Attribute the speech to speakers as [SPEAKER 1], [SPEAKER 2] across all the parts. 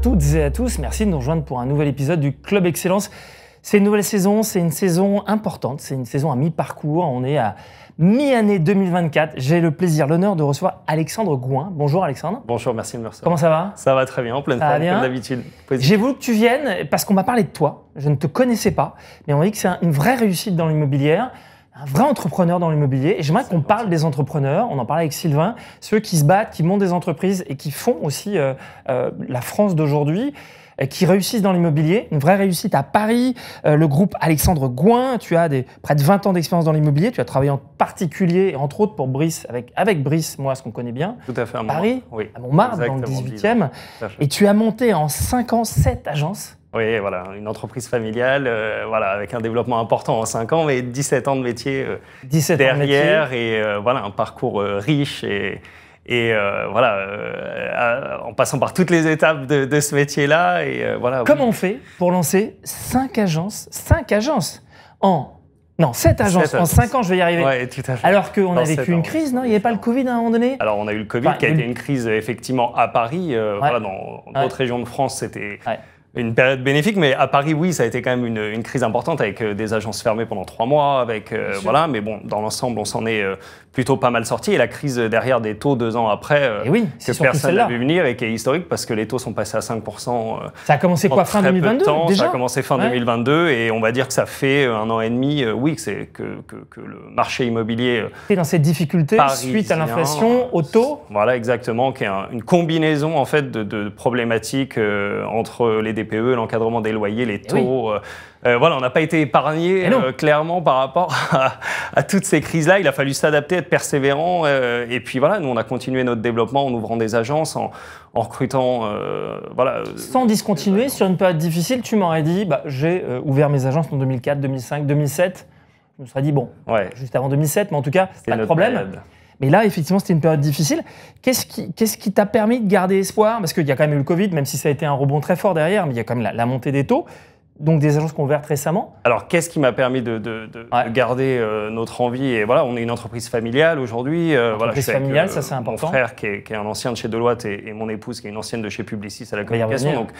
[SPEAKER 1] toutes et à tous, merci de nous rejoindre pour un nouvel épisode du Club Excellence. C'est une nouvelle saison, c'est une saison importante, c'est une saison à mi-parcours, on est à mi-année 2024. J'ai le plaisir, l'honneur de recevoir Alexandre Gouin. Bonjour Alexandre.
[SPEAKER 2] Bonjour, merci de me recevoir. Comment ça va Ça va très bien, en pleine forme, comme d'habitude.
[SPEAKER 1] J'ai voulu que tu viennes parce qu'on m'a parlé de toi, je ne te connaissais pas, mais on dit que c'est une vraie réussite dans l'immobilière un vrai entrepreneur dans l'immobilier. Et j'aimerais qu'on parle des entrepreneurs. On en parlait avec Sylvain, ceux qui se battent, qui montent des entreprises et qui font aussi euh, euh, la France d'aujourd'hui euh, qui réussissent dans l'immobilier, une vraie réussite à Paris, le groupe Alexandre Gouin, tu as près de 20 ans d'expérience dans l'immobilier, tu as travaillé en particulier, entre autres pour Brice, avec, avec Brice, moi, ce qu'on connaît bien, Tout à, fait, à Paris, oui, à Montmartre, dans le 18e, et tu as monté en 5 ans 7 agences, oui, voilà, une entreprise familiale, euh, voilà, avec un
[SPEAKER 2] développement important en 5 ans, mais 17 ans de métier 17 euh, derrière, et euh, voilà, un parcours riche et, voilà, en passant par toutes les étapes de, ce métier-là, et voilà. Comment
[SPEAKER 1] on fait pour lancer 5 agences, 5 agences en non, 7 agences. En 5 ans, je vais y arriver. tout Alors qu'on a vécu une crise, non Il n'y avait pas le Covid à un moment donné
[SPEAKER 2] Alors, on a eu le Covid qui a été une crise, effectivement, à Paris. dans notre d'autres régions de France, c'était une période bénéfique, mais à Paris, oui, ça a été quand même une, crise importante avec euh, des agences fermées pendant trois mois, avec euh, voilà. Mais bon, dans l'ensemble, on s'en est euh, plutôt pas mal sorti. Et la crise derrière des taux deux ans après, euh, eh oui, que personne n'a vu venir et qui est historique parce que les taux sont passés à
[SPEAKER 1] 5%. Euh, ça a commencé quoi, fin 2022 déjà Ça a commencé
[SPEAKER 2] fin 2022 et on va dire que ça fait euh, un an et demi, oui, que, que, le marché immobilier.
[SPEAKER 1] est dans cette difficulté suite à l'inflation, au taux
[SPEAKER 2] Voilà, exactement, qui est une combinaison en fait de, problématiques entre les DPE, l'encadrement des loyers, les eh taux. Euh, voilà, on n'a pas été épargné euh, clairement par rapport à, toutes ces crises-là. Il a fallu s'adapter, être persévérant. Euh, et puis voilà, nous, on a continué notre développement en ouvrant des agences, en, recrutant.
[SPEAKER 1] voilà, Sans discontinuer, sur une période difficile, tu m'aurais dit bah, j'ai ouvert mes agences en 2004, 2005, 2007. Je me serais dit bon, juste avant 2007, mais en tout cas, pas de problème. Mais là, effectivement, c'était une période difficile. Qu'est-ce qui t'a permis de garder espoir Parce qu'il y a quand même eu le Covid, même si ça a été un rebond très fort derrière, mais il y a quand même la montée des taux donc des agences qu'on a récemment. Alors, qu'est-ce
[SPEAKER 2] qui m'a permis de, garder euh, notre envie Et voilà, on est une entreprise familiale aujourd'hui. Euh, entreprise familiale, ça c'est important. Mon frère, qui est, un ancien de chez Deloitte, et, mon épouse, qui est une ancienne de chez Publicis à la communication. donc,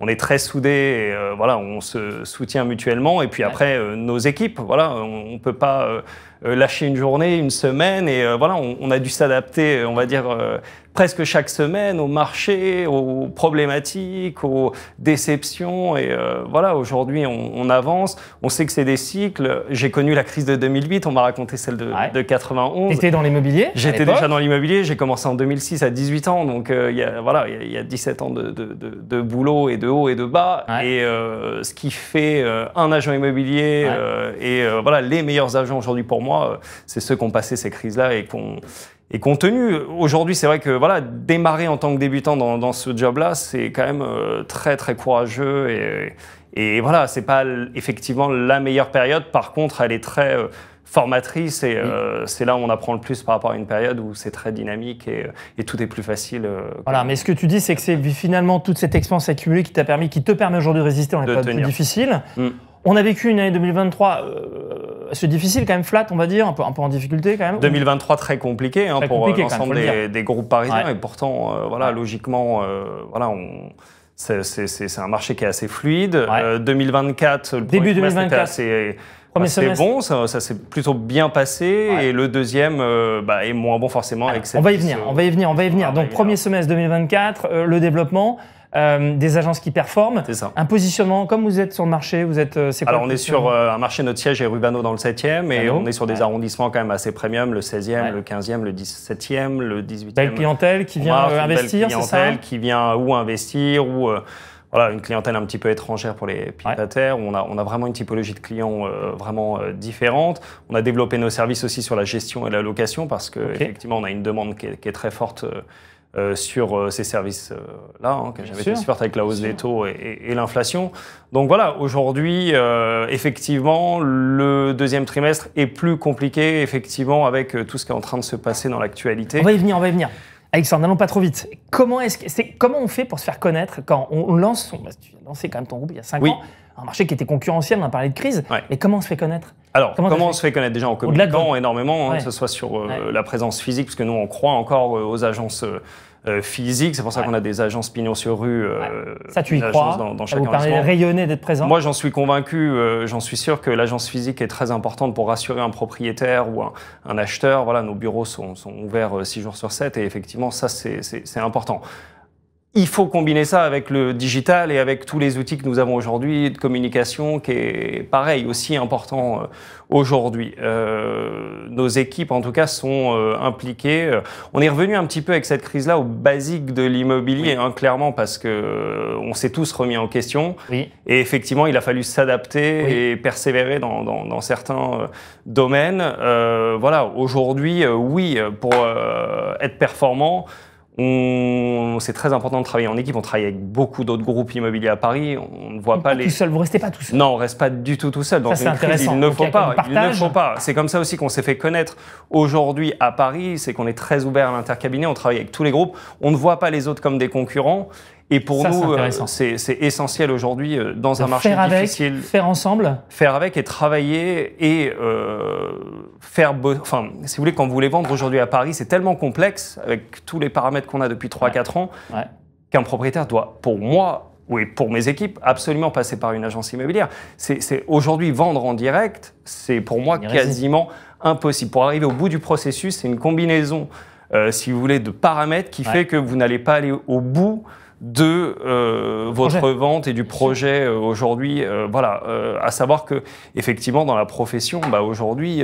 [SPEAKER 2] On est très soudés, euh, voilà, on se soutient mutuellement. Et puis après, euh, nos équipes, voilà, on ne peut pas euh, lâcher une journée, une semaine, et euh, voilà, on, a dû s'adapter, euh, on va dire, presque chaque semaine au marché, aux problématiques, aux déceptions. Et voilà, aujourd'hui, on, avance. On sait que c'est des cycles. J'ai connu la crise de 2008. On m'a raconté celle de, de 91. j'étais dans
[SPEAKER 1] l'immobilier J'étais déjà dans
[SPEAKER 2] l'immobilier. J'ai commencé en 2006 à 18 ans. Donc voilà, il y, a 17 ans de, de, de, boulot et de haut et de bas. Et ce qui fait un agent immobilier et voilà les meilleurs agents aujourd'hui pour moi, euh, c'est ceux qui ont passé ces crises-là et qui ont, tenu. Aujourd'hui, c'est vrai que voilà, démarrer en tant que débutant dans, ce job-là, c'est quand même euh, très très courageux et, et voilà, c'est pas effectivement la meilleure période. Par contre, elle est très euh, formatrice et c'est là où on apprend le plus par rapport à une période
[SPEAKER 1] où c'est très dynamique et, tout est plus facile. voilà, mais ce que tu dis, c'est que c'est finalement toute cette expérience accumulée qui t'a permis, qui te permet aujourd'hui de résister dans les périodes plus difficiles. Mm. On a vécu une année 2023 c'est difficile quand même flat, on va dire, un peu, en difficulté quand même.
[SPEAKER 2] 2023 très compliqué hein, pour euh, l'ensemble des, groupes parisiens et pourtant, euh, voilà, logiquement, euh, voilà, on. C'est un marché qui est assez fluide. 2024, le début 2024 était assez, bon, ça, ça s'est plutôt bien passé et le deuxième bah, est moins bon
[SPEAKER 1] forcément. avec cette on va y venir, on va y venir, on va y venir. Donc premier semestre 2024, le développement. Euh, des agences qui performent. C'est ça. Un positionnement, comme vous êtes sur le marché, vous êtes. Euh, c'est Alors, on est sur
[SPEAKER 2] euh, un marché, notre siège est Rubano dans le 7e, et on est sur des arrondissements quand même assez premium, le 16e, le 15e, le 17e, le 18e. Belle clientèle
[SPEAKER 1] qui vient investir, c'est ça clientèle
[SPEAKER 2] qui vient ou investir, ou voilà, une clientèle un petit peu étrangère pour les pilotataires. On, a, on a vraiment une typologie de clients vraiment différente. On a développé nos services aussi sur la gestion et la location parce qu'effectivement, on a une demande qui est, très forte. Euh, sur euh, ces services-là, euh, hein, que j'avais avec la hausse des taux et, et, et l'inflation. Donc voilà, aujourd'hui, effectivement, le deuxième trimestre est plus compliqué, effectivement, avec tout ce qui est en train de se passer dans
[SPEAKER 1] l'actualité. On va y venir, on va y venir. Alexandre, n'allons pas trop vite. Comment, est-ce que, c'est, comment on fait pour se faire connaître quand on, lance son. tu as lancé quand même ton groupe il y a 5 ans, un marché qui était concurrentiel, on a parlé de crise. Mais comment on se fait connaître
[SPEAKER 2] Alors, comment, on se fait connaître Déjà en communiquant énormément, hein, que ce soit sur euh, la présence physique, parce que nous, on croit encore euh, aux agences. Euh, euh, physique. C'est pour ça qu'on a des agences pignon sur rue. Euh, ça, tu y crois dans, ça vous permet de rayonner, d'être présent Moi, j'en suis convaincu. Euh, j'en suis sûr que l'agence physique est très importante pour rassurer un propriétaire ou un, acheteur. Voilà, nos bureaux sont, sont ouverts six jours sur 7 et effectivement, ça, c'est important il faut combiner ça avec le digital et avec tous les outils que nous avons aujourd'hui de communication, qui est pareil, aussi important euh, aujourd'hui. Euh, nos équipes, en tout cas, sont euh, impliquées. On est revenu un petit peu avec cette crise-là aux basique de l'immobilier, hein, clairement, parce que on s'est tous remis en question. Et effectivement, il a fallu s'adapter et persévérer dans, dans certains domaines. voilà, aujourd'hui, oui, pour être performant c'est très important de travailler en équipe. On travaille avec beaucoup d'autres groupes immobiliers à Paris. On ne voit pas les. Tout seul,
[SPEAKER 1] vous restez pas tout seul.
[SPEAKER 2] Non, on reste pas du tout tout seul. Dans ça, il ne, faut pas, il ne faut pas. C'est comme ça aussi qu'on s'est fait connaître aujourd'hui à Paris. C'est qu'on est très ouvert à l'intercabinet. On travaille avec tous les groupes. On ne voit pas les autres comme des concurrents. Et pour nous, euh, c'est essentiel aujourd'hui euh, dans un marché faire avec,
[SPEAKER 1] Faire ensemble.
[SPEAKER 2] Faire avec et travailler et euh, faire, enfin, si vous voulez, quand vous voulez vendre aujourd'hui à Paris, c'est tellement complexe avec tous les paramètres qu'on a depuis 3-4 ans qu'un propriétaire doit, pour moi oui, pour mes équipes, absolument passer par une agence immobilière. C'est aujourd'hui vendre en direct, c'est pour moi quasiment impossible. Pour arriver au bout du processus, c'est une combinaison, euh, si vous voulez, de paramètres qui fait que vous n'allez pas aller au bout de euh, votre vente et du projet euh, aujourd'hui. Euh, voilà, à savoir que effectivement dans la profession, bah, aujourd'hui,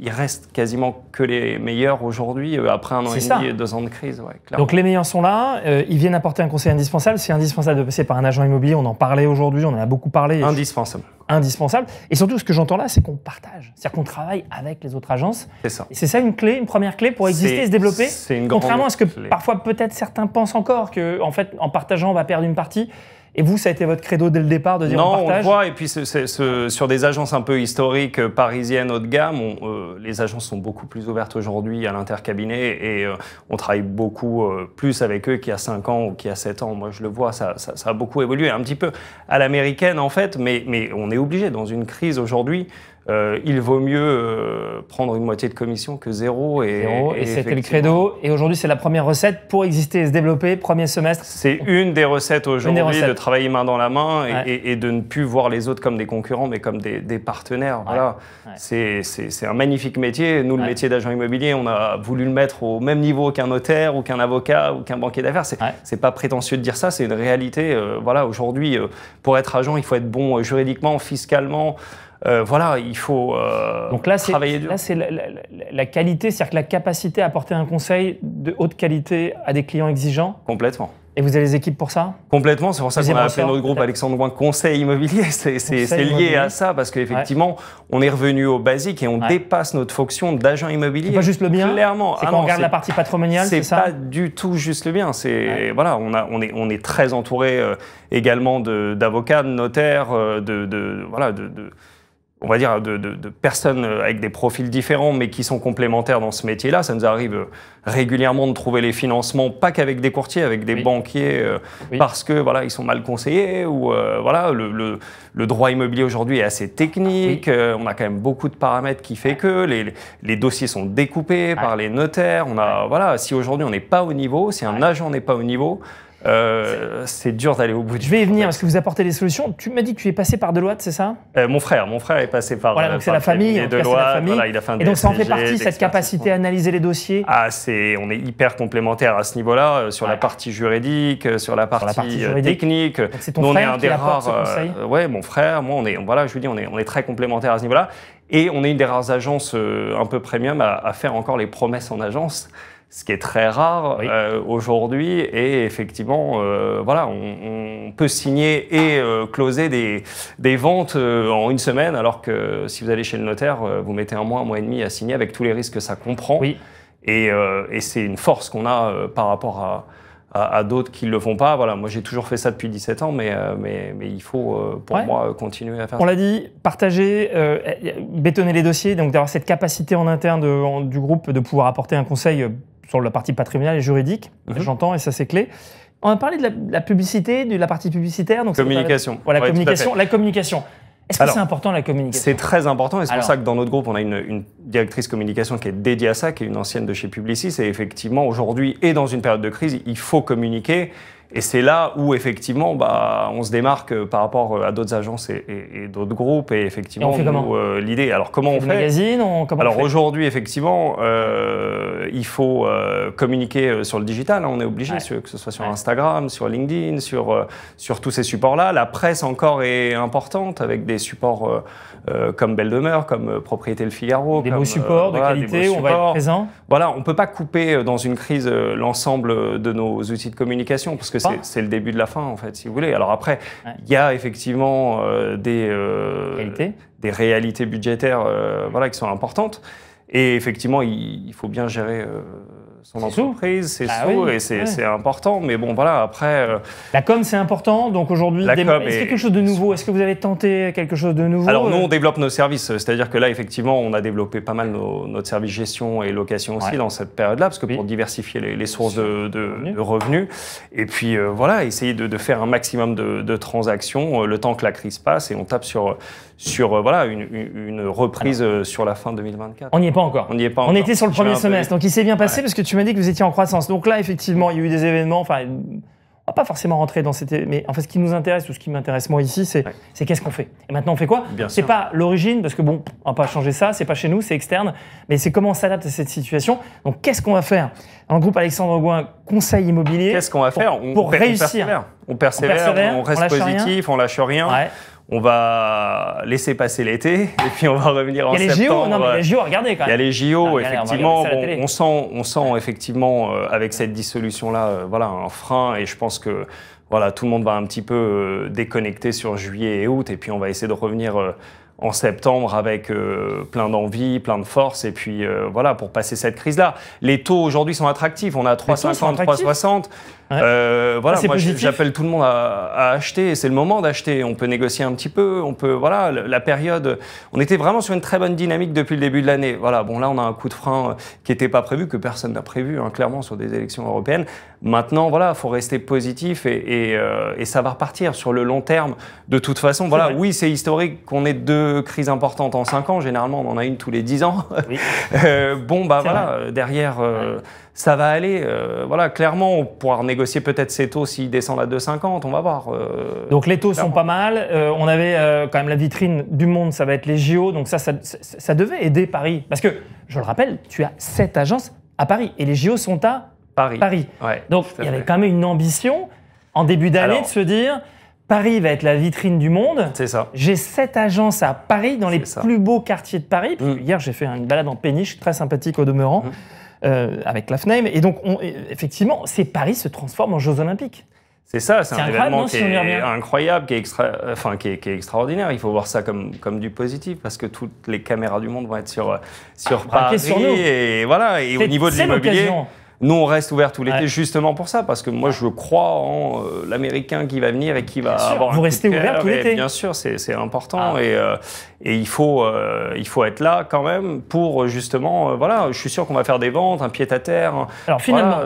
[SPEAKER 2] il reste quasiment que les meilleurs aujourd'hui après un an et demi deux ans de crise.
[SPEAKER 1] Donc les meilleurs sont là, ils viennent apporter un conseil indispensable. C'est indispensable de passer par un agent immobilier. On en parlait aujourd'hui, on en a beaucoup parlé. Indispensable indispensable. Et surtout, ce que j'entends là, c'est qu'on partage. C'est-à-dire qu'on travaille avec les autres agences. C'est ça. c'est ça une clé, une première clé pour exister et se développer. Une Contrairement à ce que parfois peut-être certains pensent encore que, en fait, en partageant, on va perdre une partie. Et vous, ça a été votre credo dès le départ de dire non, on, le
[SPEAKER 2] voit. Et puis, sur des agences un peu historiques, euh, parisiennes, haut de gamme, euh, les agences sont beaucoup plus ouvertes aujourd'hui à l'intercabinet et euh, on travaille beaucoup plus avec eux qu'il y a 5 ans ou qu'il y a 7 ans. Moi, je le vois, ça, a beaucoup évolué, un petit peu à l'américaine en fait, mais, mais on est obligé dans une crise aujourd'hui euh, il vaut mieux euh, prendre une moitié de commission que zéro. Et, et, c'était le credo.
[SPEAKER 1] Et aujourd'hui, c'est la première recette pour exister et se développer, premier semestre. C'est une des
[SPEAKER 2] recettes aujourd'hui de travailler main dans la main et, de ne plus voir les autres comme des concurrents, mais comme des, partenaires. Voilà. C'est un magnifique métier. Nous, le métier d'agent immobilier, on a voulu le mettre au même niveau qu'un notaire ou qu'un avocat ou qu'un banquier d'affaires. C'est n'est pas prétentieux de dire ça, c'est une réalité. Euh, voilà, aujourd'hui, pour être agent, il faut être bon juridiquement, fiscalement. Euh,
[SPEAKER 1] voilà, il faut euh, Donc là, Là, c'est la, qualité, c'est-à-dire que la capacité à apporter un conseil de haute qualité à des clients exigeants. Complètement. Et vous avez les équipes pour ça
[SPEAKER 2] Complètement, c'est pour ça qu'on a appelé notre groupe Alexandre un Conseil Immobilier. C'est lié à ça, parce qu'effectivement, on est revenu au basique et on dépasse notre fonction d'agent immobilier. C'est pas juste le bien Clairement. C'est ah regarde la partie patrimoniale, c'est ça pas du tout juste le bien. C'est voilà, on, est, très entouré euh, également d'avocats, de, notaires, euh, de, voilà, de on va dire, de, personnes avec des profils différents, mais qui sont complémentaires dans ce métier-là. Ça nous arrive euh, régulièrement de trouver les financements, pas qu'avec des courtiers, avec des banquiers, euh, parce que voilà, ils sont mal conseillés ou euh, voilà, le, droit immobilier aujourd'hui est assez technique. Ah, on a quand même beaucoup de paramètres qui fait que les, les dossiers sont découpés ah. par les notaires. On a voilà, si aujourd'hui on n'est pas au niveau, si un agent n'est pas au niveau, euh,
[SPEAKER 1] c'est dur d'aller au bout du Je
[SPEAKER 2] vais y venir, parce que vous apportez des
[SPEAKER 1] solutions. Tu m'as dit que tu es passé par Deloitte, c'est ça
[SPEAKER 2] euh, Mon frère, mon frère est passé par Voilà, donc c'est la, hein, famille, voilà, il a fait Et donc ça en fait partie, cette
[SPEAKER 1] capacité à analyser les dossiers
[SPEAKER 2] Ah, c'est, on est hyper complémentaires à ce niveau-là, euh, sur, la partie juridique, sur la partie, technique. C'est ton frère un qui ce conseil Ouais, mon frère, moi, on est, voilà, je vous dis, on est, on est très complémentaires à ce niveau-là. Et on est une des rares agences un peu premium à, à faire encore les promesses en agence ce qui est très rare euh, aujourd'hui. Et effectivement, euh, voilà, on, peut signer et euh, closer des, des ventes en une semaine, alors que si vous allez chez le notaire, vous mettez un mois, un mois et demi à signer avec tous les risques que ça comprend. Oui. Et, et c'est une force qu'on a par rapport à, à, d'autres qui ne le font pas. Voilà, moi j'ai toujours fait ça depuis 17 ans, mais, mais, mais il faut pour moi continuer à faire On l'a
[SPEAKER 1] dit, partager, bétonner les dossiers, donc d'avoir cette capacité en interne du groupe de pouvoir apporter un conseil la partie patrimoniale et juridique, mhm. j'entends, et ça c'est clé. On a parlé de la, publicité, de la partie publicitaire. Donc communication. communication, la communication. Est-ce que c'est important la communication C'est
[SPEAKER 2] très important et c'est pour ça que dans notre groupe, on a une, une, directrice communication qui est dédiée à ça, qui est une ancienne de chez Publicis. Et effectivement, aujourd'hui et dans une période de crise, il faut communiquer. Et c'est là où effectivement, bah, on se démarque euh, par rapport euh, à d'autres agences et, d'autres groupes. Et effectivement, euh, l'idée. Alors comment on fait, magazine, Alors aujourd'hui, effectivement, il faut communiquer sur le digital. Hein, on est obligé, que ce soit sur Instagram, sur LinkedIn, sur sur tous ces supports-là. La presse encore est importante avec des supports comme Belle Demeure, comme Propriété Le Figaro, des beaux supports de qualité qualité, on va être présent. Voilà, on peut pas couper dans une crise l'ensemble de nos outils de communication parce que c'est le début de la fin, en fait, si vous voulez. Alors après, il y a effectivement euh, euh, des, réalités budgétaires euh, voilà, qui sont importantes. Et effectivement, il faut bien gérer son entreprise, c'est ah et c'est c'est important. Mais bon, voilà, après. Euh, la
[SPEAKER 1] com, c'est important. Donc aujourd'hui, est-ce quelque chose de nouveau Est-ce que vous avez tenté quelque chose de nouveau Alors, nous, on euh,
[SPEAKER 2] développe nos services. C'est-à-dire que là, effectivement, on a développé pas mal nos, notre service gestion et location aussi dans cette période-là, parce que pour diversifier les, sources de, de, revenus. Et puis, euh, voilà, essayer de, de, faire un maximum de, transactions le temps que la crise passe et on tape sur, sur voilà, une, une reprise sur la fin 2024. On n'y est pas encore. On n'y est pas encore. On était sur le premier semestre. Donc, il
[SPEAKER 1] s'est bien passé parce que tu tu m'as dit que vous étiez en croissance. Donc là, effectivement, il y a eu des événements. Enfin, on va pas forcément rentrer dans cette. Mais en fait, ce qui nous intéresse ou ce qui m'intéresse moi ici, c'est qu'est-ce qu'on fait. Et maintenant, on fait quoi C'est pas l'origine, parce que bon, on va pas changer ça. C'est pas chez nous, c'est externe. Mais c'est comment on s'adapte à cette situation. Donc, qu'est-ce qu'on va faire Un groupe Alexandre Gouin, conseil immobilier. Qu'est-ce qu'on va faire pour, on, réussir.
[SPEAKER 2] On persévère, on, reste positif, on lâche rien on va laisser passer l'été et puis on va revenir en septembre. Il y a les JO, les euh, JO, regardez quand même. Il y a les JO, effectivement. on, sent, on sent effectivement euh, avec cette dissolution-là, euh, voilà, un frein et je pense que voilà, tout le monde va un petit peu déconnecter sur juillet et août et puis on va essayer de revenir en septembre avec plein d'envie, plein de force, et puis voilà, pour passer cette crise-là. Les taux aujourd'hui sont attractifs, on a 3,50, 3,60. Euh, voilà, ah, moi j'appelle tout le monde à, acheter. C'est le moment d'acheter. On peut négocier un petit peu. On peut, voilà, la période. On était vraiment sur une très bonne dynamique depuis le début de l'année. Voilà, bon là on a un coup de frein euh, qui n'était pas prévu, que personne n'a prévu, hein, clairement sur des élections européennes. Maintenant, voilà, faut rester positif et, et, euh, ça va repartir sur le long terme. De toute façon, voilà, oui, c'est historique qu'on ait deux crises importantes en cinq ans. Généralement, on en a une tous les dix ans. bon, bah voilà, derrière ça va aller. Euh, voilà, clairement, on pourra négocier peut-être ces taux s'ils descendent à 2,50, on va voir. Euh,
[SPEAKER 1] donc les taux sont pas mal. Euh, on avait quand même la vitrine du monde, ça va être les JO, donc ça, ça, devait aider Paris. Parce que, je le rappelle, tu as sept agences à Paris et les JO sont à Paris. Paris. donc il y avait quand même une ambition en début d'année de se dire. Paris va être la vitrine du monde. C'est ça. J'ai sept agences à Paris, dans les plus beaux quartiers de Paris. Mm. Hier, j'ai fait une balade en péniche, très sympathique au demeurant. Mm. Euh, avec la FNAME, Et donc, euh, effectivement, ces paris se transforment en Jeux Olympiques. C'est ça, c'est un événement qui est
[SPEAKER 2] incroyable, qui est, extra... enfin, qui est, extraordinaire. Il faut voir ça comme, comme du positif parce que toutes les caméras du monde vont être sur, sur ah, Paris. et voilà, et au niveau de l'immobilier. Nous, on reste ouvert tout l'été justement pour ça, parce que moi, je crois en euh, l'Américain qui va venir et qui va bien sûr. Vous restez ouvert tout l'été. Bien sûr, c'est important ah. euh, et, il, faut, euh, il faut être là quand même pour justement, voilà, je suis sûr qu'on va faire des ventes, un pied
[SPEAKER 1] à terre. Alors finalement,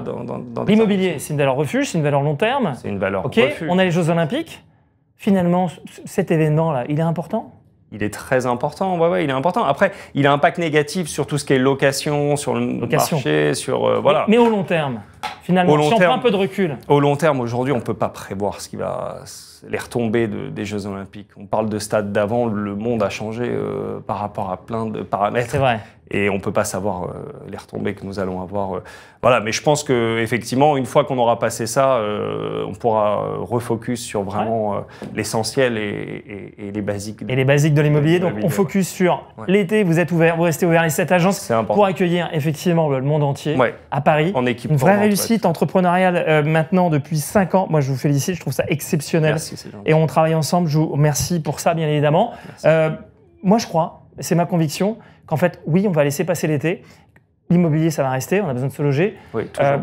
[SPEAKER 1] l'immobilier, c'est une valeur refuge, c'est une valeur long terme. C'est une valeur okay. On a les Jeux Olympiques. Finalement, cet événement-là, il est important il est très
[SPEAKER 2] important. Ouais, ouais, il est important. Après, il a un impact négatif sur tout ce qui est location, sur le marché, sur euh, voilà. Mais,
[SPEAKER 1] au long terme, finalement, si on prend un peu de recul.
[SPEAKER 2] Au long terme, aujourd'hui, on peut pas prévoir ce qui va les retombées des Jeux Olympiques. On parle de stade d'avant, le monde a changé euh, par rapport à plein de paramètres. C'est vrai et on peut pas savoir euh, les retombées que nous allons avoir. Euh. Voilà, mais je pense que effectivement, une fois qu'on aura passé ça, euh, on pourra refocus sur vraiment l'essentiel et, et, et, les basiques.
[SPEAKER 1] Et les basiques de l'immobilier. Donc on focus sur l'été. Vous êtes ouvert, vous restez ouvert. Et cette agence pour accueillir effectivement le monde entier à Paris. En équipe. Une vraie réussite entrepreneuriale maintenant depuis 5 ans. Moi, je vous félicite. Je trouve ça exceptionnel. Merci, et on travaille ensemble. Je vous remercie pour ça, bien évidemment. moi, je crois. C'est ma conviction qu'en fait, oui, on va laisser passer l'été, l'immobilier, ça va rester, on a besoin de se loger. Oui, euh,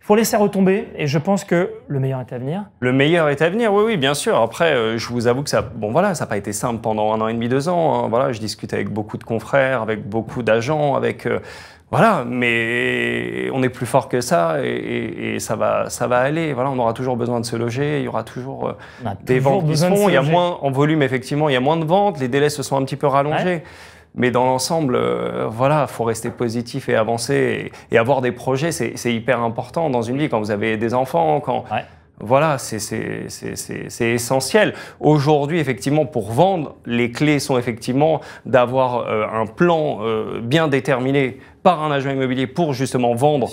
[SPEAKER 1] faut laisser retomber et je pense que le meilleur est à venir.
[SPEAKER 2] Le meilleur est à venir, oui, oui, bien sûr. Après, euh, je vous avoue que ça, bon voilà, ça n'a pas été simple pendant un an et demi, deux ans. Hein. Voilà, je discute avec beaucoup de confrères, avec beaucoup d'agents, avec euh, voilà, mais on est plus fort que ça et, ça va, ça va aller. Voilà, on aura toujours besoin de se loger. Il y aura toujours des ventes qui se font. Il y a moins en volume effectivement, il y a moins de ventes. Les délais se sont un petit peu rallongés. Mais dans l'ensemble, euh, voilà, faut rester positif et avancer et, avoir des projets, c'est hyper important dans une vie quand vous avez des enfants, quand voilà, c'est essentiel. Aujourd'hui, effectivement, pour vendre, les clés sont effectivement d'avoir euh, un plan euh, bien déterminé par un agent immobilier pour justement vendre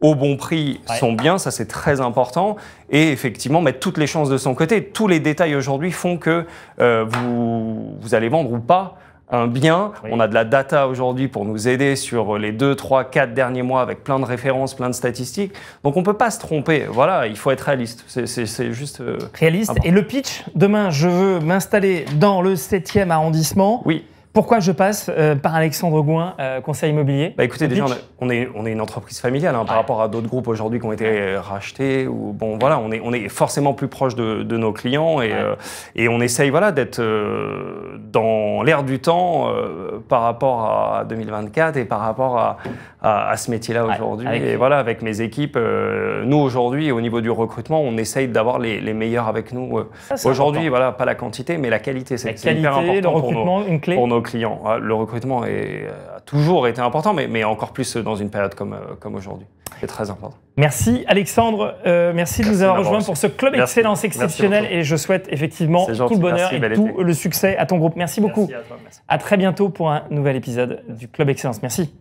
[SPEAKER 2] au bon prix son bien, ça c'est très important. Et effectivement, mettre toutes les chances de son côté. Tous les détails aujourd'hui font que vous, allez vendre ou pas un bien. On a de la data aujourd'hui pour nous aider sur les deux, trois, quatre derniers mois avec plein de références, plein de statistiques. Donc on ne peut pas se tromper. Voilà, il faut être réaliste. C'est juste. Euh,
[SPEAKER 1] réaliste. Et le pitch, demain, je veux m'installer dans le 7e arrondissement. Oui. Pourquoi je passe euh, par Alexandre Gouin, euh, conseil immobilier bah Écoutez, déjà, on est, on est une entreprise
[SPEAKER 2] familiale hein, par rapport à d'autres groupes aujourd'hui qui ont été euh, rachetés. Ou, bon, voilà, on est, on est forcément plus proche de, de nos clients et, et, on essaye voilà, d'être dans l'air du temps par rapport à 2024 et par rapport à, à, ce métier-là aujourd'hui. Et voilà, avec mes équipes, euh, nous aujourd'hui, au niveau du recrutement, on essaye d'avoir les, meilleurs avec nous. Euh, aujourd'hui, voilà, pas la quantité, mais la qualité. C'est hyper important le recrutement, pour, nos, une clé. pour nos clients. Ah, le recrutement est, a toujours été important, mais, mais, encore plus dans une période comme, euh, comme
[SPEAKER 1] aujourd'hui. C'est très important. Merci Alexandre, merci, de nous avoir rejoints pour ce club excellence exceptionnel et je souhaite effectivement tout le bonheur et tout le succès à ton groupe. Merci beaucoup. Merci à très bientôt pour un nouvel épisode du club excellence. Merci.